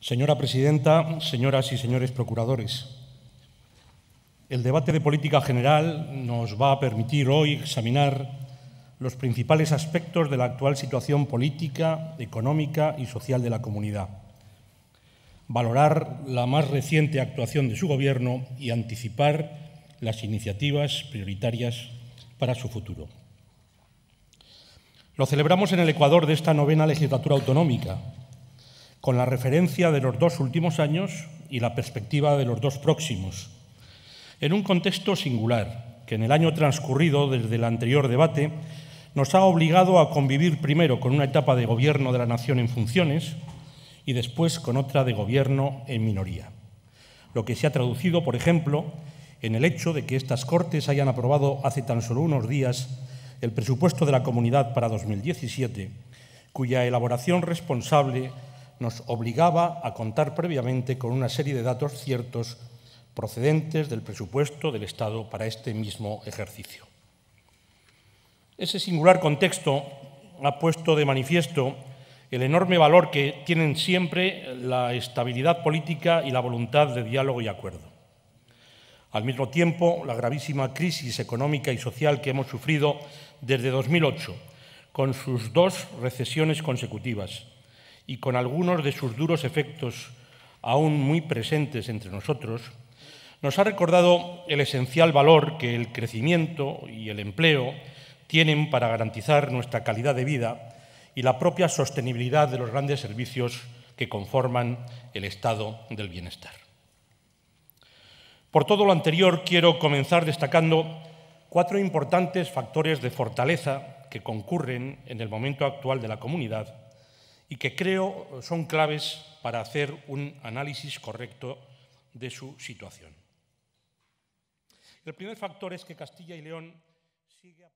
Señora presidenta, señoras y señores procuradores, el debate de política general nos va a permitir hoy examinar los principales aspectos de la actual situación política, económica y social de la comunidad, valorar la más reciente actuación de su Gobierno y anticipar las iniciativas prioritarias para su futuro. Lo celebramos en el Ecuador de esta novena legislatura autonómica con la referencia de los dos últimos años y la perspectiva de los dos próximos, en un contexto singular que en el año transcurrido desde el anterior debate nos ha obligado a convivir primero con una etapa de gobierno de la nación en funciones y después con otra de gobierno en minoría, lo que se ha traducido, por ejemplo, en el hecho de que estas Cortes hayan aprobado hace tan solo unos días el presupuesto de la comunidad para 2017, cuya elaboración responsable nos obligaba a contar previamente con una serie de datos ciertos procedentes del presupuesto del Estado para este mismo ejercicio. Ese singular contexto ha puesto de manifiesto el enorme valor que tienen siempre la estabilidad política y la voluntad de diálogo y acuerdo. Al mismo tiempo, la gravísima crisis económica y social que hemos sufrido desde 2008, con sus dos recesiones consecutivas, y con algunos de sus duros efectos aún muy presentes entre nosotros, nos ha recordado el esencial valor que el crecimiento y el empleo tienen para garantizar nuestra calidad de vida y la propia sostenibilidad de los grandes servicios que conforman el estado del bienestar. Por todo lo anterior, quiero comenzar destacando cuatro importantes factores de fortaleza que concurren en el momento actual de la comunidad y que creo son claves para hacer un análisis correcto de su situación. El primer factor es que Castilla y León sigue.